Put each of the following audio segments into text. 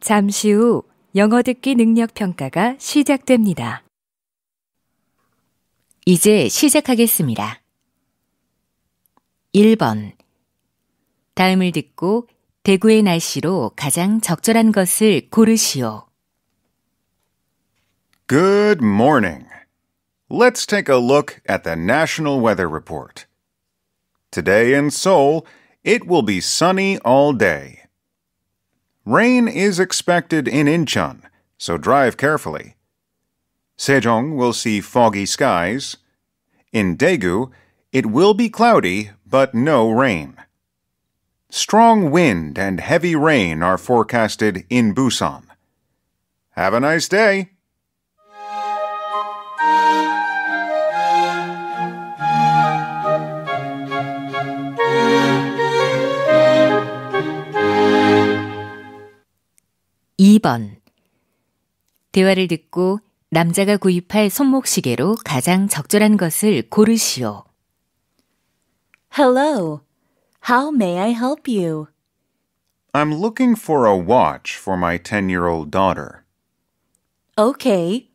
잠시 후 영어 듣기 능력 평가가 시작됩니다. 이제 시작하겠습니다. 1번. 다음을 듣고 대구의 날씨로 가장 적절한 것을 고르시오. Good morning. Let's take a look at the National Weather Report. Today in Seoul, it will be sunny all day. Rain is expected in Incheon, so drive carefully. Sejong will see foggy skies. In Daegu, it will be cloudy, but no rain. Strong wind and heavy rain are forecasted in Busan. Have a nice day! 2번. 대화를 듣고 남자가 구입할 손목시계로 가장 적절한 것을 고르시오. Hello. How may I help you? I'm looking for a watch for my 10-year-old daughter. Okay.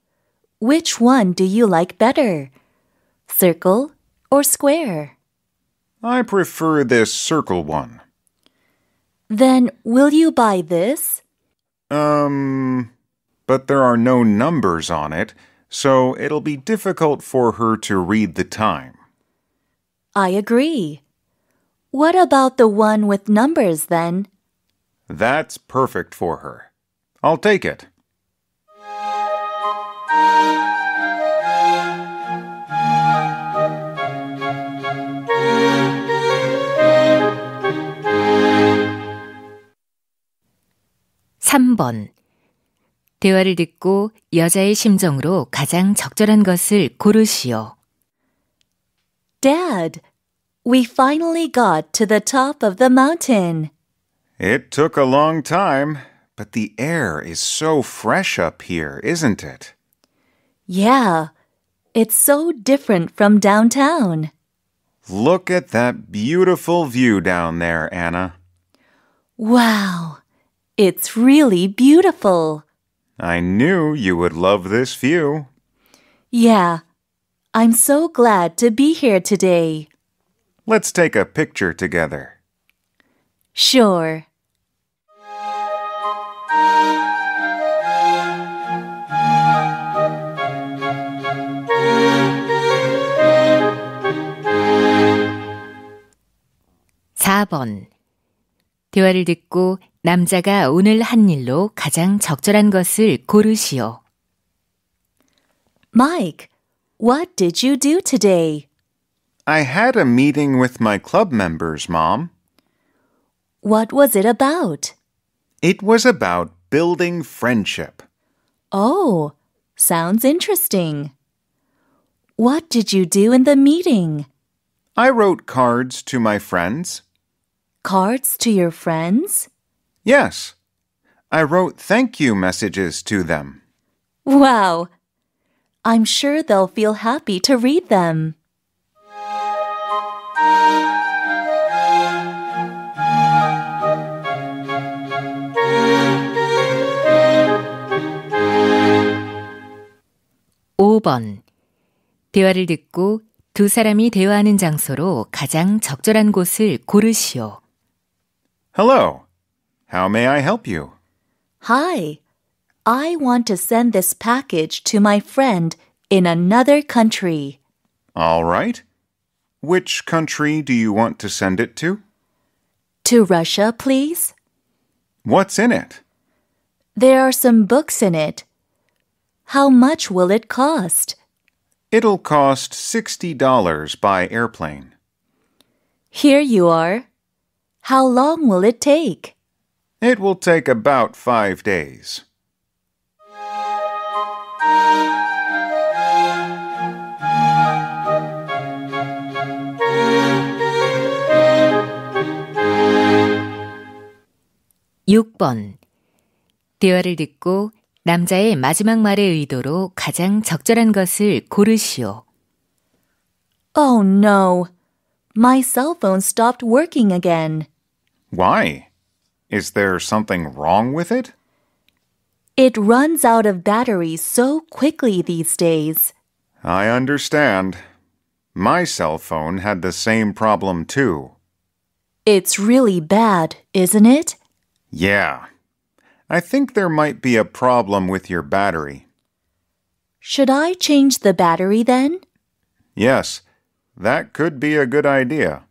Which one do you like better? Circle or square? I prefer this circle one. Then will you buy this? Um, but there are no numbers on it, so it'll be difficult for her to read the time. I agree. What about the one with numbers then? That's perfect for her. I'll take it. 3번. 대화를 듣고 여자의 심정으로 가장 적절한 것을 고르시오. Dad, we finally got to the top of the mountain. It took a long time, but the air is so fresh up here, isn't it? Yeah, it's so different from downtown. Look at that beautiful view down there, Anna. Wow. It's really beautiful. I knew you would love this view. Yeah. I'm so glad to be here today. Let's take a picture together. Sure. (4번) 대화를 듣고 남자가 오늘 한 일로 가장 적절한 것을 고르시오. Mike, what did you do today? I had a meeting with my club members, Mom. What was it about? It was about building friendship. Oh, sounds interesting. What did you do in the meeting? I wrote cards to my friends. Cards to your friends? Yes. I wrote thank you messages to them. Wow. I'm sure they'll feel happy to read them. (5번) 대화를 듣고 두 사람이 대화하는 장소로 가장 적절한 곳을 고르시오. Hello. How may I help you? Hi. I want to send this package to my friend in another country. All right. Which country do you want to send it to? To Russia, please. What's in it? There are some books in it. How much will it cost? It'll cost $60 by airplane. Here you are. How long will it take? It will take about five days. (6번) 대화를 듣고 남자의 마지막 말의 의도로 가장 적절한 것을 고르시오. Oh no. My cell phone stopped working again. Why? Is there something wrong with it? It runs out of battery so quickly these days. I understand. My cell phone had the same problem too. It's really bad, isn't it? Yeah. I think there might be a problem with your battery. Should I change the battery then? Yes, that could be a good idea.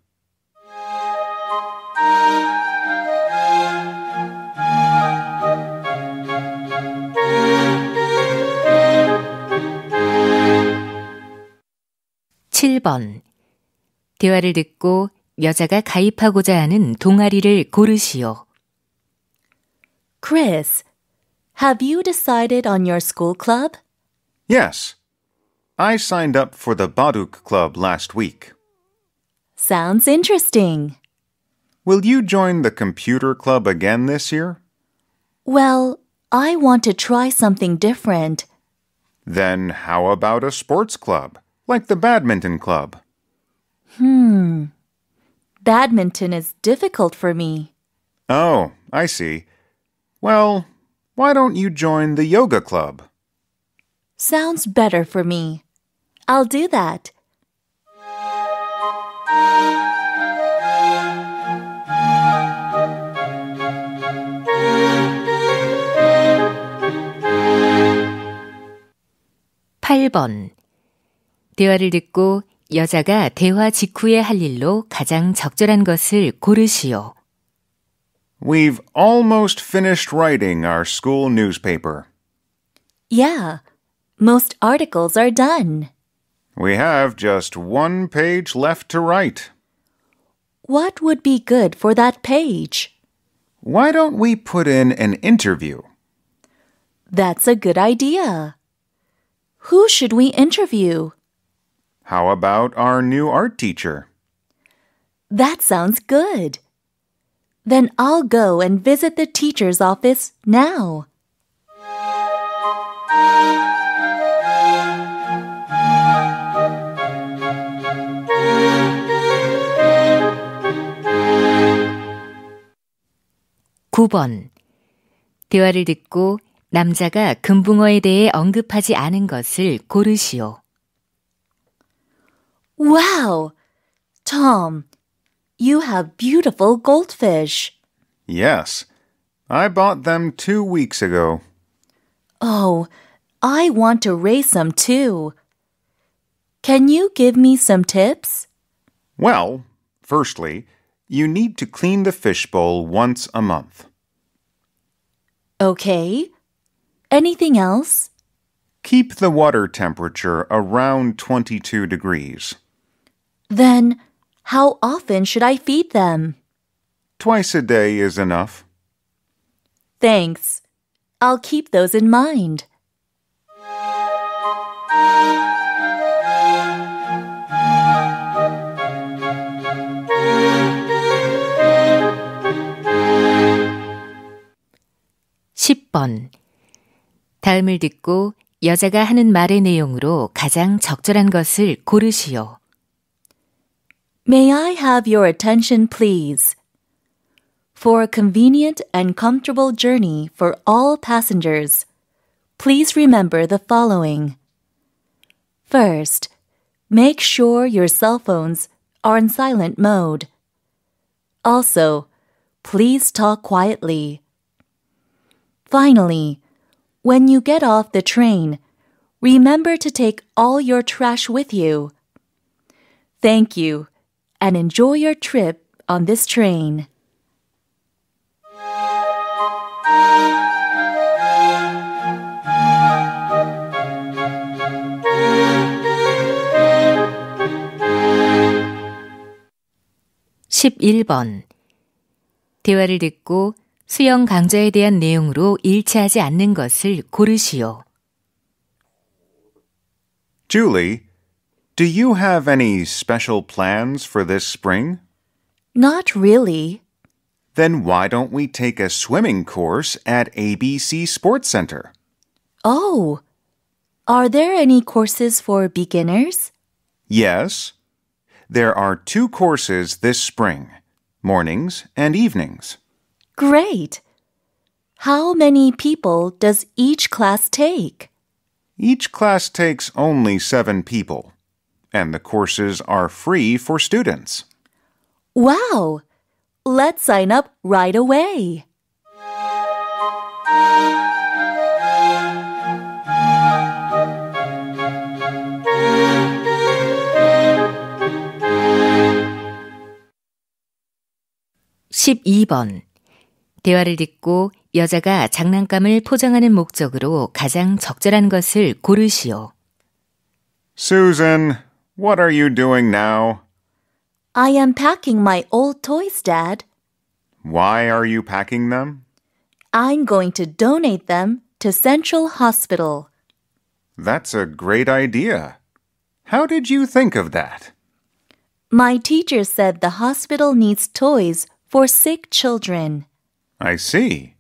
7번. 대화를 듣고 여자가 가입하고자 하는 동아리를 고르시오. Chris, have you decided on your school club? Yes. I signed up for the Baduk club last week. Sounds interesting. Will you join the computer club again this year? Well, I want to try something different. Then how about a sports club? like the badminton club. Hmm. Badminton is difficult for me. Oh, I see. Well, why don't you join the yoga club? Sounds better for me. I'll do that. 대화를 듣고 여자가 대화 직후에 할 일로 가장 적절한 것을 고르시오. We've almost finished writing our school newspaper. Yeah, most articles are done. We have just one page left to write. What would be good for that page? Why don't we put in an interview? That's a good idea. Who should we interview? How about our new art teacher? That sounds good. Then I'll go and visit the teacher's office now. (9번) 대화를 듣고 남자가 금붕어에 대해 언급하지 않은 것을 고르시오. Wow! Tom, you have beautiful goldfish. Yes. I bought them two weeks ago. Oh, I want to raise some too. Can you give me some tips? Well, firstly, you need to clean the fishbowl once a month. Okay. Anything else? Keep the water temperature around 22 degrees. Then, how often should I feed them? Twice a day is enough. Thanks. I'll keep those in mind. (10번) 다음을 듣고 여자가 하는 말의 내용으로 가장 적절한 것을 고르시오. May I have your attention, please? For a convenient and comfortable journey for all passengers, please remember the following. First, make sure your cell phones are in silent mode. Also, please talk quietly. Finally, when you get off the train, remember to take all your trash with you. Thank you and enjoy your trip on this train. 십일 번 대화를 듣고 수영 강좌에 대한 내용으로 일치하지 않는 것을 고르시오. Julie Do you have any special plans for this spring? Not really. Then why don't we take a swimming course at ABC Sports Center? Oh, are there any courses for beginners? Yes. There are two courses this spring mornings and evenings. Great. How many people does each class take? Each class takes only seven people. and the courses are free for students. Wow! Let's sign up right away! (12번) 대화를 듣고 여자가 장난감을 포장하는 목적으로 가장 적절한 것을 고르시오. Susan, What are you doing now? I am packing my old toys, Dad. Why are you packing them? I'm going to donate them to Central Hospital. That's a great idea. How did you think of that? My teacher said the hospital needs toys for sick children. I see.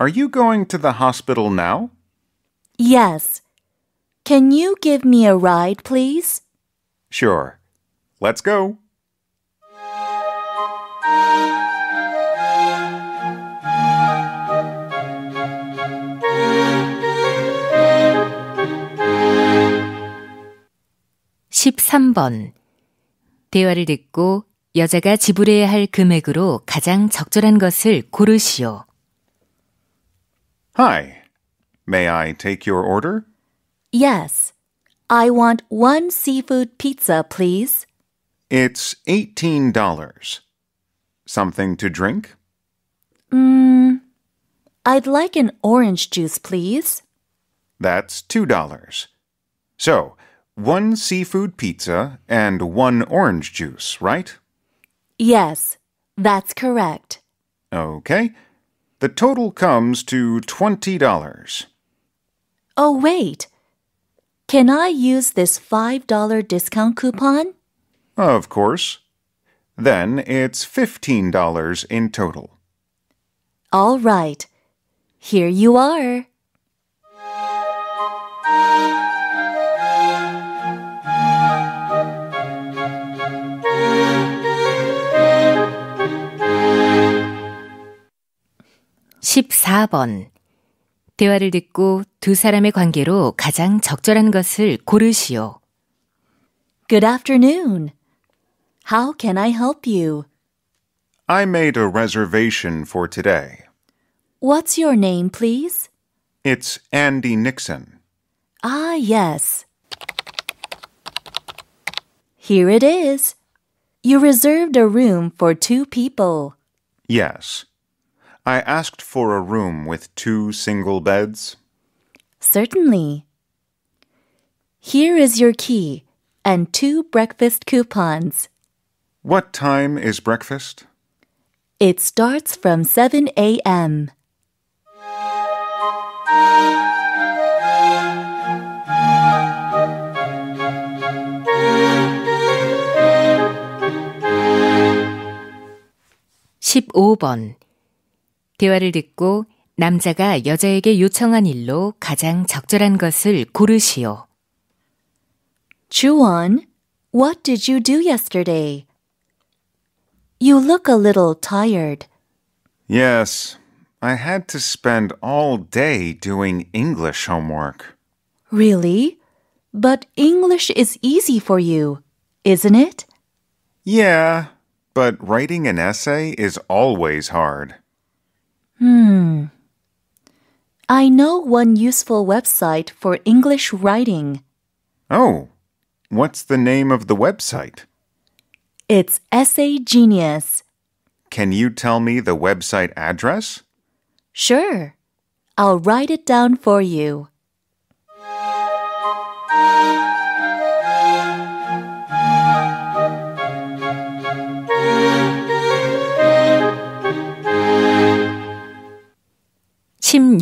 Are you going to the hospital now? Yes. Can you give me a ride, please? Sure. Let's go. 십삼 번 대화를 듣고 여자가 지불해야 할 금액으로 가장 적절한 것을 고르시오. Hi. May I take your order? Yes. I want one seafood pizza, please. It's $18. Something to drink? Mmm. I'd like an orange juice, please. That's $2. So, one seafood pizza and one orange juice, right? Yes, that's correct. Okay. The total comes to $20. Oh, wait. Can I use this $5 discount coupon? Of course. Then it's $15 in total. All right. Here you are. (14번) 대화를 듣고 두 사람의 관계로 가장 적절한 것을 고르시오. Good afternoon. How can I help you? I made a reservation for today. What's your name, please? It's Andy Nixon. Ah, yes. Here it is. You reserved a room for two people. Yes. I asked for a room with two single beds. Certainly. Here is your key and two breakfast coupons. What time is breakfast? It starts from 7 a.m. (15번) 대화를 듣고 남자가 여자에게 요청한 일로 가장 적절한 것을 고르시오. Juwon, what did you do yesterday? You look a little tired. Yes, I had to spend all day doing English homework. Really? But English is easy for you, isn't it? Yeah, but writing an essay is always hard. Hmm. I know one useful website for English writing. Oh, what's the name of the website? It's Essay Genius. Can you tell me the website address? Sure. I'll write it down for you.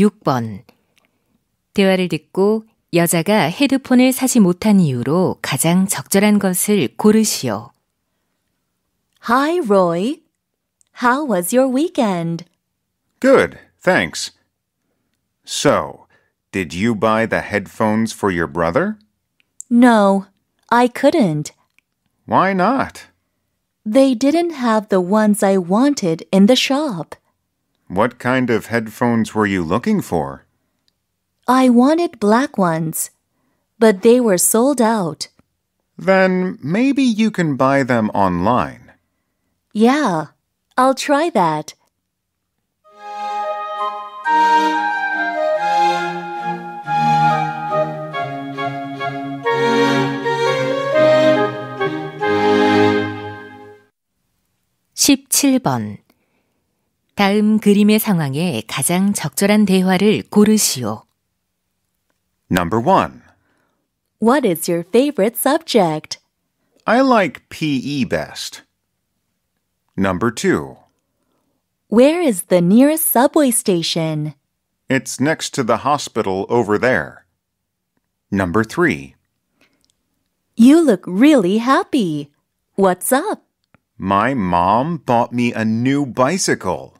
6번. 대화를 듣고 여자가 헤드폰을 사지 못한 이유로 가장 적절한 것을 고르시오. Hi, Roy. How was your weekend? Good, thanks. So, did you buy the headphones for your brother? No, I couldn't. Why not? They didn't have the ones I wanted in the shop. What kind of headphones were you looking for? I wanted black ones, but they were sold out. Then maybe you can buy them online. Yeah, I'll try that. (17번) 다음 그림의 상황에 가장 적절한 대화를 고르시오. Number 1. What is your favorite subject? I like PE best. Number 2. Where is the nearest subway station? It's next to the hospital over there. Number 3. You look really happy. What's up? My mom bought me a new bicycle.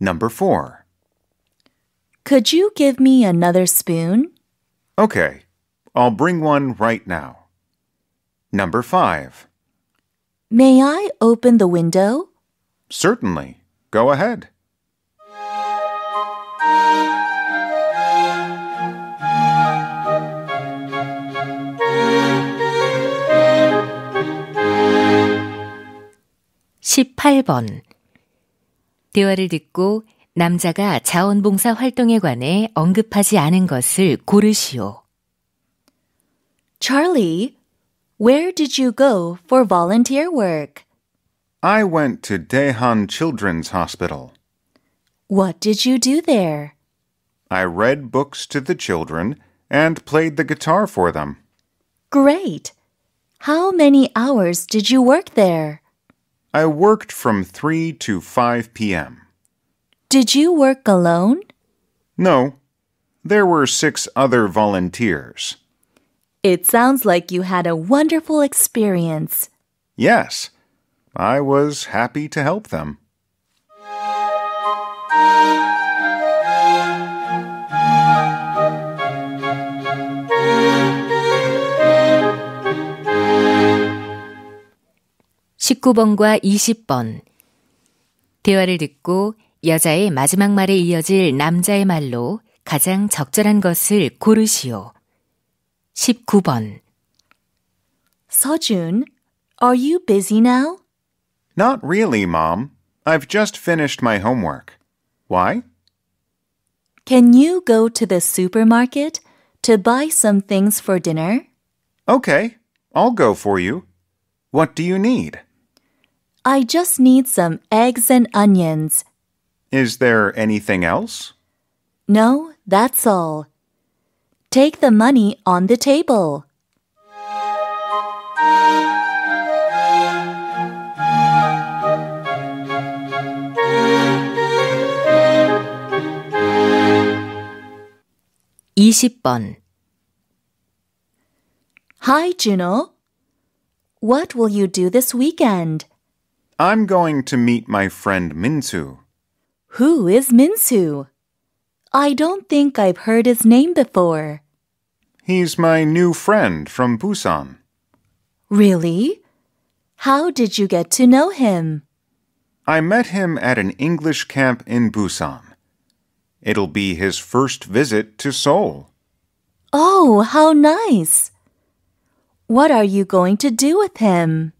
Number 4. Could you give me another spoon? Okay, I'll bring one right now. Number 5. May I open the window? Certainly. Go ahead. (18번) 대화를 듣고 남자가 자원봉사 활동에 관해 언급하지 않은 것을 고르시오. Charlie, where did you go for volunteer work? I went to Daehan Children's Hospital. What did you do there? I read books to the children and played the guitar for them. Great! How many hours did you work there? I worked from 3 to 5 p.m. Did you work alone? No. There were six other volunteers. It sounds like you had a wonderful experience. Yes. I was happy to help them. 19번과 20번. 대화를 듣고 여자의 마지막 말에 이어질 남자의 말로 가장 적절한 것을 고르시오. 19번. Sejun, are you busy now? Not really, Mom. I've just finished my homework. Why? Can you go to the supermarket to buy some things for dinner? Okay, I'll go for you. What do you need? I just need some eggs and onions. Is there anything else? No, that's all. Take the money on the table. Hi, Juno. What will you do this weekend? I'm going to meet my friend Minsu. Who is Minsu? I don't think I've heard his name before. He's my new friend from Busan. Really? How did you get to know him? I met him at an English camp in Busan. It'll be his first visit to Seoul. Oh, how nice! What are you going to do with him?